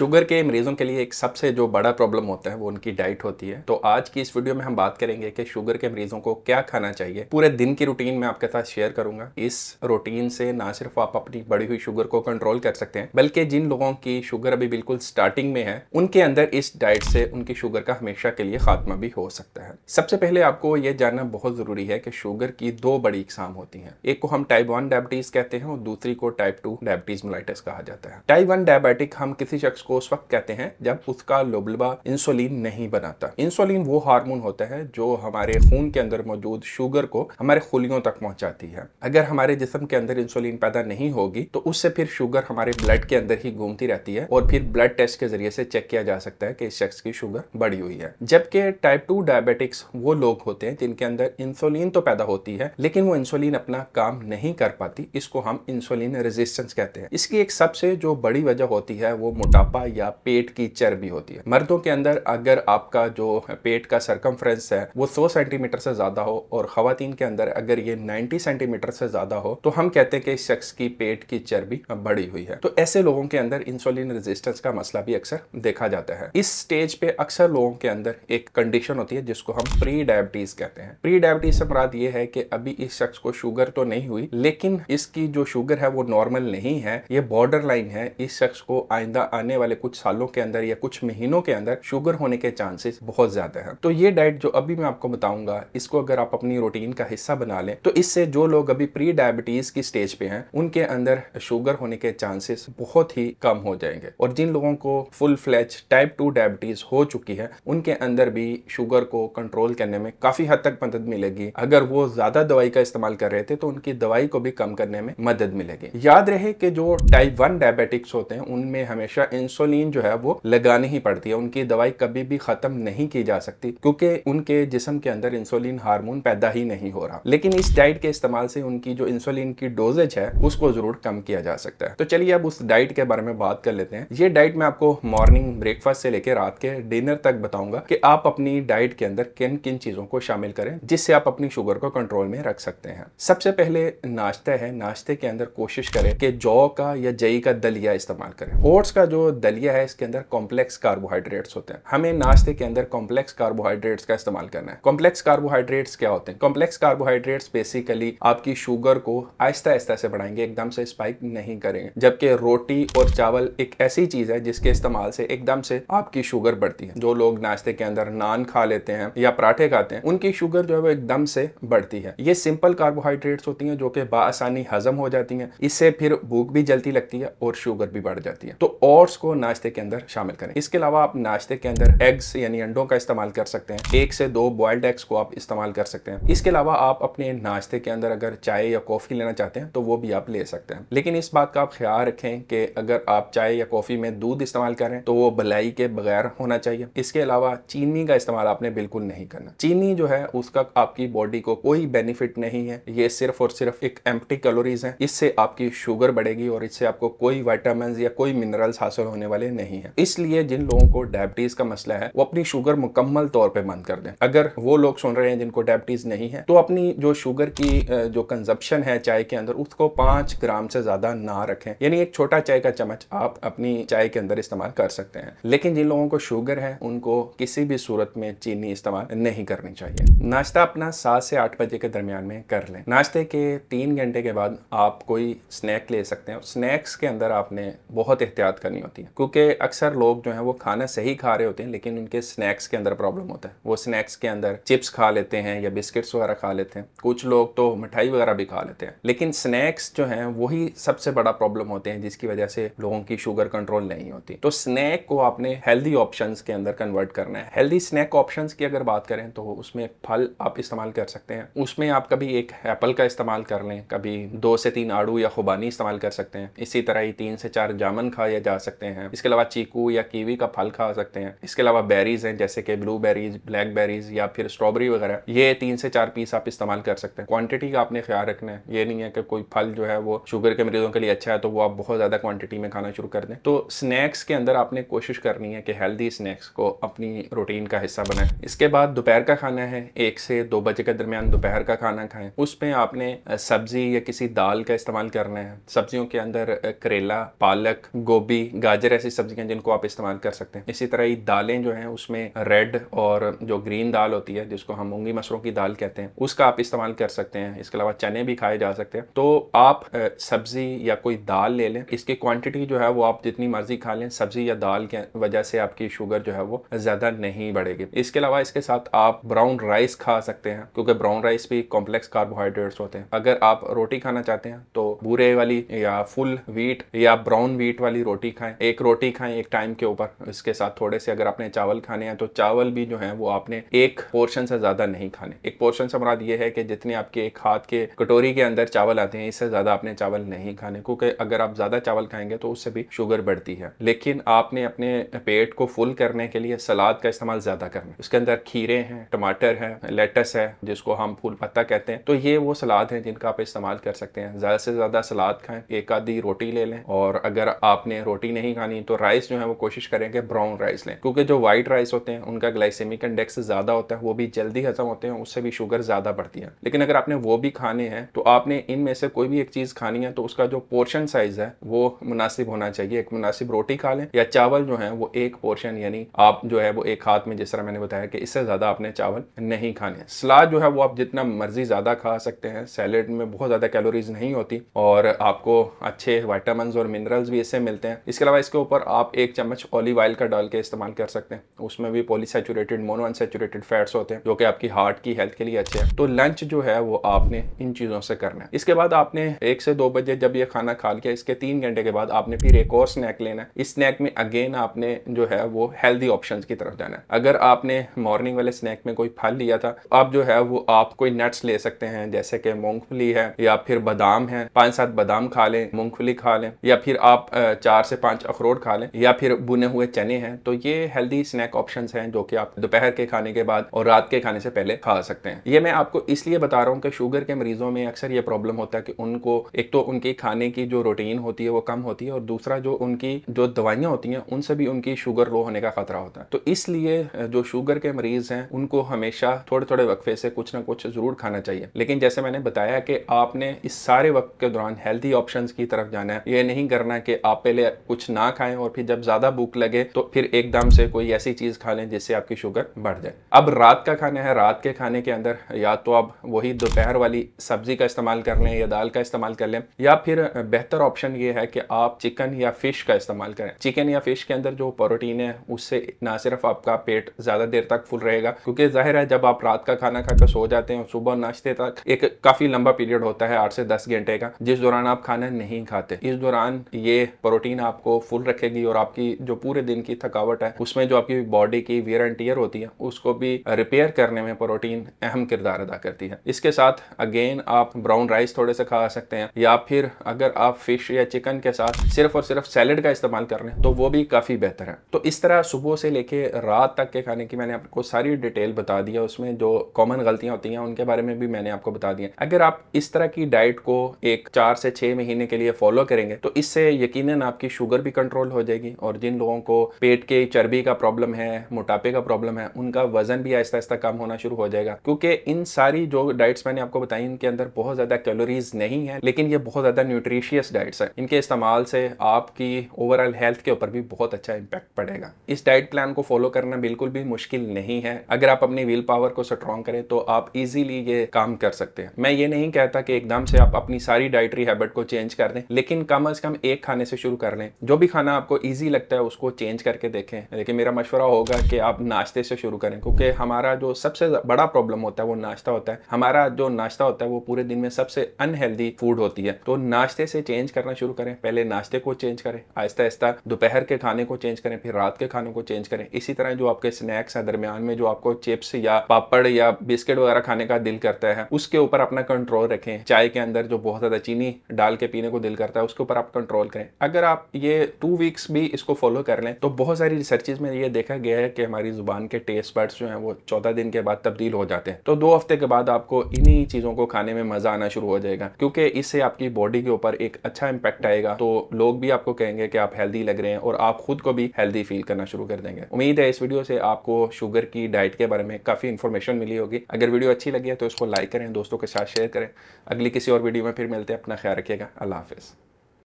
sugar के मरीजों के लिए एक सबसे जो बड़ा प्रॉब्लम होता है वो उनकी डाइट होती है तो आज की इस वीडियो में हम बात करेंगे कि शुगर के मरीजों को क्या खाना चाहिए पूरे दिन की रूटीन में आपके साथ शेयर करूंगा इस रूटीन से ना सिर्फ आप अपनी बढ़ी हुई शुगर को कंट्रोल कर सकते हैं बल्कि जिन लोगों की शुगर अभी बिल्कुल स्टार्टिंग में है उनके अंदर इस डाइट से उनकी शुगर का हमेशा के लिए खात्मा भी हो सकता है सबसे पहले आपको ये जानना बहुत ज़रूरी है कि शुगर की दो बड़ी इकसाम होती है एक को हम टाइप वन डायबिटीज़ कहते हैं और दूसरी को टाइप टू डायबिटीज़ मिलाइटिस कहा जाता है टाइप वन डायबिटिक हम किसी शख्स उसको उस वक्त कहते हैं जब उसका लोबलबा इंसुलिन नहीं बनाता इंसुलिन वो हार्मोन होता है जो हमारे खून के अंदर मौजूद शुगर को हमारे खुलियों तक पहुंचाती है अगर हमारे जिसम के अंदर इंसुलिन पैदा नहीं होगी तो उससे फिर शुगर हमारे ब्लड के अंदर ही घूमती रहती है और फिर ब्लड टेस्ट के जरिए से चेक किया जा सकता है कि इस शख्स की शुगर बढ़ी हुई है जबकि टाइप टू डायबिटिक्स वो लोग होते हैं जिनके अंदर इंसुलिन तो पैदा होती है लेकिन वो इंसुलिन अपना काम नहीं कर पाती इसको हम इंसुलिन रेजिस्टेंस कहते हैं इसकी एक सबसे जो बड़ी वजह होती है वो मोटापा लंबा या पेट की चर्बी होती है मर्दों के अंदर अगर आपका जो पेट का सरकम है वो 100 सेंटीमीटर से ज़्यादा हो और खातन के अंदर अगर ये 90 सेंटीमीटर से ज़्यादा हो तो हम कहते हैं कि इस शख्स की पेट की चर्बी बढ़ी हुई है तो ऐसे लोगों के अंदर इंसुलिन रेजिस्टेंस का मसला भी अक्सर देखा जाता है इस स्टेज पे अक्सर लोगों के अंदर एक कंडीशन होती है जिसको हम प्री डायबिटीज़ कहते हैं प्री डायबिटीज़ से मुराद ये है कि अभी इस शख्स को शुगर तो नहीं हुई लेकिन इसकी जो शुगर है वो नॉर्मल नहीं है ये बॉर्डर लाइन है इस शख्स को आइंदा आने वाले कुछ सालों के अंदर या कुछ महीनों के अंदर शुगर होने के चांसेस बहुत ज्यादा है तो ये डाइट जो अभी मैं आपको बताऊंगा इसको अगर आप अपनी रूटीन का हिस्सा बना लें तो इससे जो लोग अभी प्री डायबिटीज की स्टेज पे हैं उनके अंदर शुगर होने के चांसेस बहुत ही कम हो जाएंगे और जिन लोगों को full fledge type two diabetes हो चुकी है उनके अंदर भी शुगर को कंट्रोल करने में काफी हद तक मदद मिलेगी अगर वो ज्यादा दवाई का इस्तेमाल कर रहे थे तो उनकी दवाई को भी कम करने में मदद मिलेगी याद रहे कि जो टाइप वन डायबिटिक्स होते हैं उनमें हमेशा इन इंसुलिन जो है वो लगानी ही पड़ती है उनकी दवाई कभी भी खत्म नहीं की जा सकती क्योंकि उनके जिसम के अंदर इंसुलिन हार्मोन पैदा ही नहीं हो रहा लेकिन इस डाइट के इस्तेमाल से उनकी जो इंसुलिन की डोजेज है उसको जरूर कम किया जा सकता है तो चलिए अब उस डाइट के बारे में बात कर लेते हैं ये डाइट मैं आपको मॉर्निंग ब्रेकफास्ट से लेकर रात के डिनर तक बताऊंगा कि आप अपनी डाइट के अंदर किन किन चीजों को शामिल करें जिससे आप अपनी शुगर को कंट्रोल में रख सकते हैं सबसे पहले नाश्ता है नाश्ते के अंदर कोशिश करें कि जौ का या जई का दलिया इस्तेमाल करें ओट्स का जो दलिया है इसके अंदर कॉम्प्लेक्स कार्बोहाइड्रेट्स होते हैं हमें नाश्ते के अंदर कॉम्प्लेक्स कार्बोहाइड्रेट्स का इस्तेमाल करना है कॉम्प्लेक्स कार्बोहाइड्रेट्स क्या होते हैं कॉम्प्लेक्स कार्बोहाइड्रेट्स बेसिकली आपकी शुगर को आहिस्ता आहिस्ता से बढ़ाएंगे एकदम से स्पाइक नहीं करेंगे जबकि रोटी और चावल एक ऐसी चीज है जिसके इस्तेमाल से एकदम से आपकी शुगर बढ़ती है जो लोग नाश्ते के अंदर नान खा लेते हैं या पराठे खाते हैं उनकी शुगर जो है वो एकदम से बढ़ती है ये सिंपल कार्बोहाइड्रेट्स होती हैं जो कि बासानी हजम हो जाती हैं इससे फिर भूख भी जल्दी लगती है और शुगर भी बढ़ जाती है तो ओट्स को नाश्ते के अंदर शामिल करें इसके अलावा आप नाश्ते के अंदर एग्स यानी अंडों का इस्तेमाल कर सकते हैं एक से दो बॉयल्ड एग्स को आप इस्तेमाल कर सकते हैं इसके अलावा आप अपने नाश्ते के अंदर अगर चाय या कॉफ़ी लेना चाहते हैं तो वो भी आप ले सकते हैं लेकिन इस बात का आप ख्याल रखें कि अगर आप चाय या कॉफ़ी में दूध इस्तेमाल करें तो वो भलाई के बगैर होना चाहिए इसके अलावा चीनी का इस्तेमाल आपने बिल्कुल नहीं करना चीनी जो है उसका आपकी बॉडी को कोई बेनिफिट नहीं है ये सिर्फ और सिर्फ एक एम्प्टी कैलोरीज है इससे आपकी शुगर बढ़ेगी और इससे आपको कोई वाइटामिन या कोई मिनरल्स हासिल होने होने वाले नहीं है इसलिए जिन लोगों को डायबिटीज का मसला है वो अपनी शुगर मुकम्मल तौर पर बंद कर दें अगर वो लोग सुन रहे हैं जिनको डायबिटीज नहीं है तो अपनी जो शुगर की जो कंजप्शन है चाय के अंदर उसको पांच ग्राम से ज्यादा ना रखें यानी एक छोटा चाय का चम्मच आप अपनी चाय के अंदर इस्तेमाल कर सकते हैं लेकिन जिन लोगों को शुगर है उनको किसी भी सूरत में चीनी इस्तेमाल नहीं करनी चाहिए नाश्ता अपना सात से आठ बजे के दरमियान में कर लें नाश्ते के तीन घंटे के बाद आप कोई स्नैक ले सकते हैं स्नैक्स के अंदर आपने बहुत एहतियात करनी होती है हैं क्योंकि अक्सर लोग जो है वो खाना सही खा रहे होते हैं लेकिन उनके स्नैक्स के अंदर प्रॉब्लम होता है वो स्नैक्स के अंदर चिप्स खा लेते हैं या बिस्किट्स वगैरह खा लेते हैं कुछ लोग तो मिठाई वगैरह भी खा लेते हैं लेकिन स्नैक्स जो है वही सबसे बड़ा प्रॉब्लम होते हैं जिसकी वजह से लोगों की शुगर कंट्रोल नहीं होती तो स्नैक को आपने हेल्दी ऑप्शन के अंदर कन्वर्ट करना है हेल्दी स्नैक ऑप्शन की अगर बात करें तो उसमें फल आप इस्तेमाल कर सकते हैं उसमें आप कभी एक एप्पल का इस्तेमाल कर लें कभी दो से तीन आड़ू या खुबानी इस्तेमाल कर सकते हैं इसी तरह ही तीन से चार जामन खाए जा सकते हैं हैं इसके अलावा चीकू या कीवी का फल खा सकते हैं इसके अलावा बेरीज हैं जैसे कि ब्लू बेरीज ब्लैक बेरीज या फिर स्ट्रॉबेरी वगैरह ये तीन से चार पीस आप इस्तेमाल कर सकते हैं क्वांटिटी का आपने ख्याल रखना है ये नहीं है कि कोई फल जो है वो शुगर के मरीजों के लिए अच्छा है तो वो आप बहुत ज़्यादा क्वांटिटी में खाना शुरू कर दें तो स्नैक्स के अंदर आपने कोशिश करनी है कि हेल्दी स्नैक्स को अपनी रूटीन का हिस्सा बनाए इसके बाद दोपहर का खाना है एक से दो बजे के दरमियान दोपहर का खाना खाएं उसमें आपने सब्जी या किसी दाल का इस्तेमाल करना है सब्जियों के अंदर करेला पालक गोभी गाजर फिर ऐसी सब्जियां जिनको आप इस्तेमाल कर सकते हैं इसी तरह ये दालें जो हैं उसमें रेड और जो ग्रीन दाल होती है जिसको हम मूंगी मसरों की दाल कहते हैं उसका आप इस्तेमाल कर सकते हैं इसके अलावा चने भी खाए जा सकते हैं तो आप सब्जी या कोई दाल ले लें इसकी क्वांटिटी जो है वो आप जितनी मर्जी खा लें सब्जी या दाल के वजह से आपकी शुगर जो है वो ज़्यादा नहीं बढ़ेगी इसके अलावा इसके साथ आप ब्राउन राइस खा सकते हैं क्योंकि ब्राउन राइस भी कॉम्प्लेक्स कार्बोहाइड्रेट्स होते हैं अगर आप रोटी खाना चाहते हैं तो बूरे वाली या फुल वीट या ब्राउन वीट वाली रोटी खाएं एक रोटी खाएं एक टाइम के ऊपर इसके साथ थोड़े से अगर आपने चावल खाने हैं तो चावल भी जो है वो आपने एक पोर्शन से ज़्यादा नहीं खाने एक पोर्शन से मुराद ये है कि जितने आपके एक हाथ के कटोरी के अंदर चावल आते हैं इससे ज़्यादा आपने चावल नहीं खाने क्योंकि अगर आप ज़्यादा चावल खाएंगे तो उससे भी शुगर बढ़ती है लेकिन आपने अपने पेट को फुल करने के लिए सलाद का इस्तेमाल ज़्यादा करना उसके अंदर खीरे हैं टमाटर है लेटस है जिसको हम फूल पत्ता कहते हैं तो ये वो सलाद है जिनका आप इस्तेमाल कर सकते हैं ज़्यादा से ज़्यादा सलाद खाएं एक आधी रोटी ले लें और अगर आपने रोटी नहीं खानी तो राइस जो है वो कोशिश करें कि ब्राउन राइस लें क्योंकि जो वाइट राइस होते हैं उनका ग्लाइसेमिक इंडेक्स ज़्यादा होता है वो भी जल्दी हजम होते हैं उससे भी शुगर ज़्यादा बढ़ती है लेकिन अगर आपने वो भी खाने हैं तो आपने इनमें से कोई भी एक चीज़ खानी है तो उसका जो पोर्शन साइज़ है वो मुनासिब होना चाहिए एक मुनासिब रोटी खा लें या चावल जो है वो एक पोर्शन यानी आप जो है वो एक हाथ में जिस तरह मैंने बताया कि इससे ज़्यादा आपने चावल नहीं खाने सलाद जो है वो आप जितना मर्जी ज़्यादा खा सकते हैं सैलड में बहुत ज़्यादा कैलोरीज नहीं होती और आपको अच्छे वाइटामस और मिनरल्स भी इससे मिलते हैं इसके अलावा इसके ऊपर आप एक चम्मच ऑलिव ऑयल का डाल के इस्तेमाल कर सकते हैं उसमें भी पॉलीसेचुरेटेड मोनो अनसेचुरेटेड फैट्स होते हैं जो कि आपकी हार्ट की हेल्थ के लिए अच्छे हैं तो लंच जो है वो आपने इन चीज़ों से करना है इसके बाद आपने एक से दो बजे जब ये खाना खा लिया इसके तीन घंटे के बाद आपने फिर एक और स्नैक लेना है इस स्नैक में अगेन आपने जो है वो हेल्दी ऑप्शन की तरफ जाना है अगर आपने मॉर्निंग वाले स्नैक में कोई फल लिया था आप जो है वो आप कोई नट्स ले सकते हैं जैसे कि मूंगफली है या फिर बादाम है पाँच सात बादाम खा लें मूंगफली खा लें या फिर आप चार से पाँच अखरोट खा लें या फिर बुने हुए चने हैं तो ये हेल्दी स्नैक ऑप्शन है जो कि आप दोपहर के खाने के बाद और रात के खाने से पहले खा सकते हैं ये मैं आपको इसलिए बता रहा हूँ कि शुगर के मरीजों में अक्सर ये प्रॉब्लम होता है कि उनको एक तो उनकी खाने की जो रूटीन होती है वो कम होती है और दूसरा जो उनकी जो दवाइयाँ होती हैं उनसे भी उनकी शुगर लो होने का खतरा होता है तो इसलिए जो शुगर के मरीज हैं उनको हमेशा थोड़े थोड़े वक्फे से कुछ ना कुछ जरूर खाना चाहिए लेकिन जैसे मैंने बताया कि आपने इस सारे वक्त के दौरान हेल्थी ऑप्शन की तरफ जाना है ये नहीं करना कि आप पहले कुछ ना ना खाएं और फिर जब ज़्यादा भूख लगे तो फिर एकदम से कोई ऐसी चीज़ खा लें जिससे आपकी शुगर बढ़ जाए अब रात का खाना है रात के खाने के अंदर या तो आप वही दोपहर वाली सब्जी का इस्तेमाल कर लें या दाल का इस्तेमाल कर लें या फिर बेहतर ऑप्शन ये है कि आप चिकन या फिश का इस्तेमाल करें चिकन या फिश के अंदर जो प्रोटीन है उससे ना सिर्फ आपका पेट ज़्यादा देर तक फुल रहेगा क्योंकि जाहिर है जब आप रात का खाना खाकर सो जाते हैं सुबह नाश्ते तक एक काफ़ी लंबा पीरियड होता है आठ से दस घंटे का जिस दौरान आप खाना नहीं खाते इस दौरान ये प्रोटीन आपको फुल कूल रखेगी और आपकी जो पूरे दिन की थकावट है उसमें जो आपकी बॉडी की वियर एंड टीयर होती है उसको भी रिपेयर करने में प्रोटीन अहम किरदार अदा करती है इसके साथ अगेन आप ब्राउन राइस थोड़े से खा सकते हैं या फिर अगर आप फिश या चिकन के साथ सिर्फ और सिर्फ सैलड का इस्तेमाल कर रहे हैं तो वो भी काफ़ी बेहतर है तो इस तरह सुबह से लेके रात तक के खाने की मैंने आपको सारी डिटेल बता दिया उसमें जो कॉमन गलतियां होती हैं उनके बारे में भी मैंने आपको बता दिया अगर आप इस तरह की डाइट को एक चार से छह महीने के लिए फॉलो करेंगे तो इससे यकीन आपकी शुगर भी कंट्रोल कंट्रोल हो जाएगी और जिन लोगों को पेट के चर्बी का प्रॉब्लम है मोटापे का प्रॉब्लम है उनका वजन भी आहिस्ता आहिस्ता कम होना शुरू हो जाएगा क्योंकि इन सारी जो डाइट्स मैंने आपको बताई इनके अंदर बहुत ज़्यादा कैलोरीज नहीं है लेकिन ये बहुत ज़्यादा न्यूट्रिशियस डाइट्स हैं इनके इस्तेमाल से आपकी ओवरऑल हेल्थ के ऊपर भी बहुत अच्छा इम्पैक्ट पड़ेगा इस डाइट प्लान को फॉलो करना बिल्कुल भी मुश्किल नहीं है अगर आप अपनी विल पावर को स्ट्रॉन्ग करें तो आप इजीली ये काम कर सकते हैं मैं ये नहीं कहता कि एकदम से आप अपनी सारी डाइटरी हैबिट को चेंज कर दें लेकिन कम अज कम एक खाने से शुरू कर लें जो भी खाना आपको ईजी लगता है उसको चेंज करके देखें देखिए मेरा मशवरा होगा कि आप नाश्ते से शुरू करें क्योंकि हमारा जो सबसे बड़ा प्रॉब्लम होता है वो नाश्ता होता है हमारा जो नाश्ता होता है वो पूरे दिन में सबसे अनहेल्दी फूड होती है तो नाश्ते से चेंज करना शुरू करें पहले नाश्ते को चेंज करें आहिस्ता आहिस्ता दोपहर के खाने को चेंज करें फिर रात के खाने को चेंज करें इसी तरह जो आपके स्नैक्स है दरमियान में जो आपको चिप्स या पापड़ या बिस्किट वगैरह खाने का दिल करता है उसके ऊपर अपना कंट्रोल रखें चाय के अंदर जो बहुत ज़्यादा चीनी डाल के पीने को दिल करता है उसके ऊपर आप कंट्रोल करें अगर आप ये टू वीक्स भी इसको फॉलो कर लें तो बहुत सारी रिसर्चेज में ये देखा गया है कि हमारी जुबान के टेस्ट बर्ड्स जो हैं वो चौदह दिन के बाद तब्दील हो जाते हैं तो दो हफ्ते के बाद आपको इन्हीं चीज़ों को खाने में मज़ा आना शुरू हो जाएगा क्योंकि इससे आपकी बॉडी के ऊपर एक अच्छा इम्पैक्ट आएगा तो लोग भी आपको कहेंगे कि आप हेल्दी लग रहे हैं और आप खुद को भी हेल्दी फील करना शुरू कर देंगे उम्मीद है इस वीडियो से आपको शुगर की डाइट के बारे में काफ़ी इन्फॉर्मेशन मिली होगी अगर वीडियो अच्छी लगी है तो इसको लाइक करें दोस्तों के साथ शेयर करें अगली किसी और वीडियो में फिर मिलते हैं अपना ख्याल रखिएगा अल्लाह हाफिज़